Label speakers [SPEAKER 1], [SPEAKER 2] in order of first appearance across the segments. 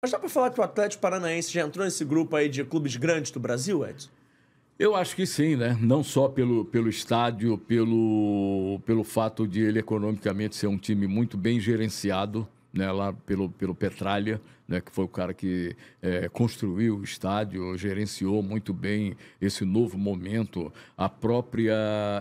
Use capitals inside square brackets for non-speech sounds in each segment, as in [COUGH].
[SPEAKER 1] Mas dá para falar que o Atlético Paranaense já entrou nesse grupo aí de clubes grandes do Brasil, Edson?
[SPEAKER 2] Eu acho que sim, né? Não só pelo, pelo estádio, pelo, pelo fato de ele economicamente ser um time muito bem gerenciado, né? Lá pelo, pelo Petralha, né, que foi o cara que é, construiu o estádio, gerenciou muito bem esse novo momento, a própria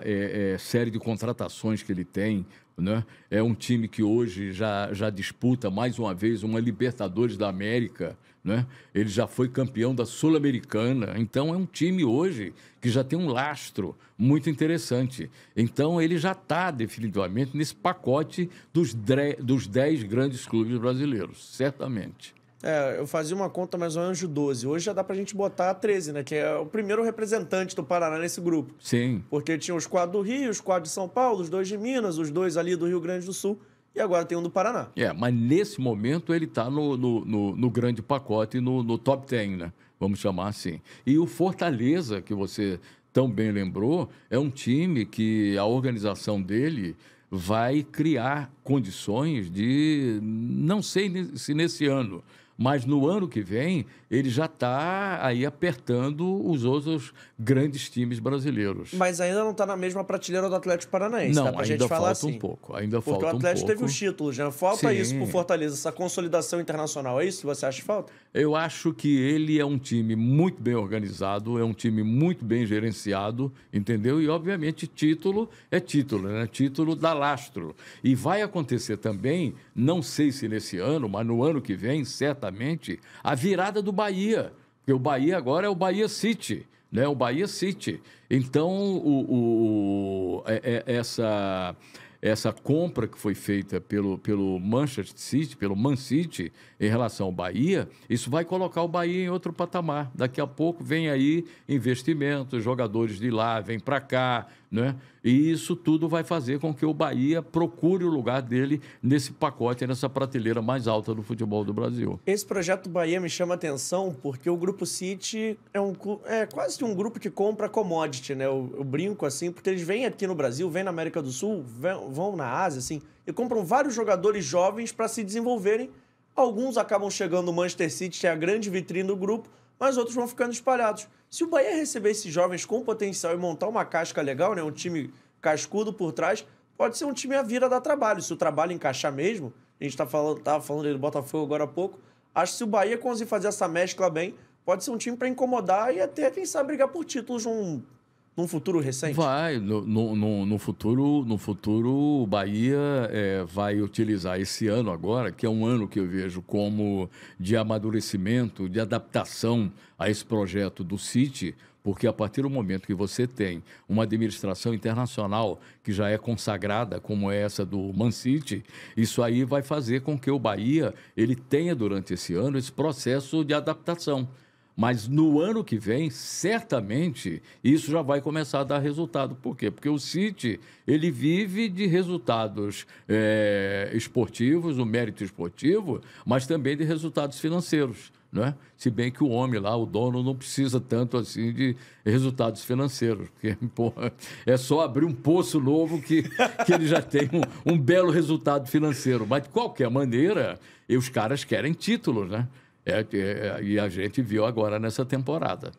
[SPEAKER 2] é, é, série de contratações que ele tem. Né? É um time que hoje já, já disputa mais uma vez uma Libertadores da América. Né? Ele já foi campeão da Sul-Americana. Então, é um time hoje que já tem um lastro muito interessante. Então, ele já está definitivamente nesse pacote dos, dos grandes clubes brasileiros, certamente.
[SPEAKER 1] É, eu fazia uma conta mais ou menos de 12. Hoje já dá pra gente botar 13, né? Que é o primeiro representante do Paraná nesse grupo. Sim. Porque tinha os quatro do Rio, os quatro de São Paulo, os dois de Minas, os dois ali do Rio Grande do Sul e agora tem um do Paraná.
[SPEAKER 2] É, mas nesse momento ele está no, no, no, no, grande pacote, no, no top 10, né? Vamos chamar assim. E o Fortaleza, que você tão bem lembrou, é um time que a organização dele vai criar condições de. Não sei se nesse ano, mas no ano que vem, ele já está aí apertando os outros grandes times brasileiros.
[SPEAKER 1] Mas ainda não está na mesma prateleira do Atlético Paranaense. Não, tá ainda falta assim. um pouco. Ainda Porque falta o Atlético um pouco. teve o título, já Falta Sim. isso para o Fortaleza, essa consolidação internacional. É isso que você acha que falta?
[SPEAKER 2] Eu acho que ele é um time muito bem organizado, é um time muito bem gerenciado, entendeu? E, obviamente, título é título, né? Título dá lastro. E vai acontecer também, não sei se nesse ano, mas no ano que vem, certa a virada do Bahia. Porque o Bahia agora é o Bahia City, né? O Bahia City. Então, o, o é, é, essa essa compra que foi feita pelo, pelo Manchester City, pelo Man City, em relação ao Bahia, isso vai colocar o Bahia em outro patamar. Daqui a pouco vem aí investimentos, jogadores de lá, vem para cá, né? E isso tudo vai fazer com que o Bahia procure o lugar dele nesse pacote, nessa prateleira mais alta do futebol do Brasil.
[SPEAKER 1] Esse projeto Bahia me chama atenção porque o Grupo City é, um, é quase um grupo que compra commodity, né? Eu, eu brinco assim, porque eles vêm aqui no Brasil, vêm na América do Sul, vêm, vão na Ásia, assim, e compram vários jogadores jovens para se desenvolverem. Alguns acabam chegando no Manchester City, é a grande vitrine do grupo, mas outros vão ficando espalhados. Se o Bahia receber esses jovens com potencial e montar uma casca legal, né, um time cascudo por trás, pode ser um time à vira da trabalho. Se o trabalho encaixar mesmo, a gente tá falando, tava falando do Botafogo agora há pouco, acho que se o Bahia conseguir fazer essa mescla bem, pode ser um time para incomodar e até, quem sabe, brigar por títulos num
[SPEAKER 2] num futuro recente? Vai, no, no, no futuro, no futuro, o Bahia é, vai utilizar esse ano agora, que é um ano que eu vejo como de amadurecimento, de adaptação a esse projeto do City, porque a partir do momento que você tem uma administração internacional que já é consagrada, como é essa do Man City, isso aí vai fazer com que o Bahia ele tenha durante esse ano esse processo de adaptação. Mas no ano que vem, certamente, isso já vai começar a dar resultado. Por quê? Porque o City ele vive de resultados é, esportivos, o mérito esportivo, mas também de resultados financeiros. Né? Se bem que o homem lá, o dono, não precisa tanto assim de resultados financeiros, porque [LAUGHS] porra, é só abrir um poço novo que, que ele já tem um, um belo resultado financeiro. Mas, de qualquer maneira, os caras querem títulos, né? É, é, e a gente viu agora nessa temporada.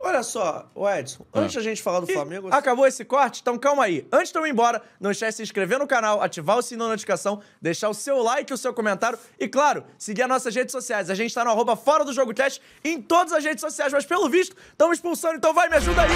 [SPEAKER 1] Olha só, o Edson, ah. antes da gente falar do e Flamengo. Acabou esse corte? Então calma aí. Antes de eu ir embora, não esquece de se inscrever no canal, ativar o sininho da notificação, deixar o seu like, o seu comentário e, claro, seguir as nossas redes sociais. A gente tá no arroba fora do jogo cast em todas as redes sociais, mas pelo visto, estamos expulsando, então vai, me ajuda aí!